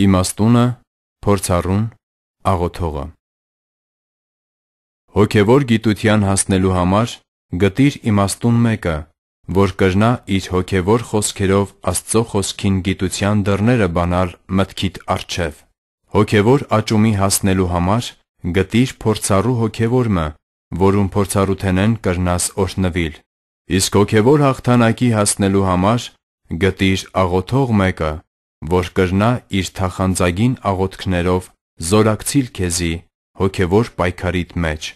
Իմաստունը, փորձառուն, աղոթողը։ Հոգևոր գիտության հասնելու համար գտիր իմաստուն մեկը, որ կրնա իր հոգևոր խոսքերով Աստծո խոսքին գիտության դռները բանալ մտքիդ առջև։ Հոգևոր աճումի հասնելու համար գտիր փորձառու հոգևորը, որում փորձառութենեն կրնաս օրհնվիլ։ Իսկ հոգևոր հաղթանակի հասնելու համար գտիր աղոթող մեկը, որ կրնա իր թախանձագին աղոթքներով զորակցիլ քեզի հոգևոր պայքարիդ մեջ։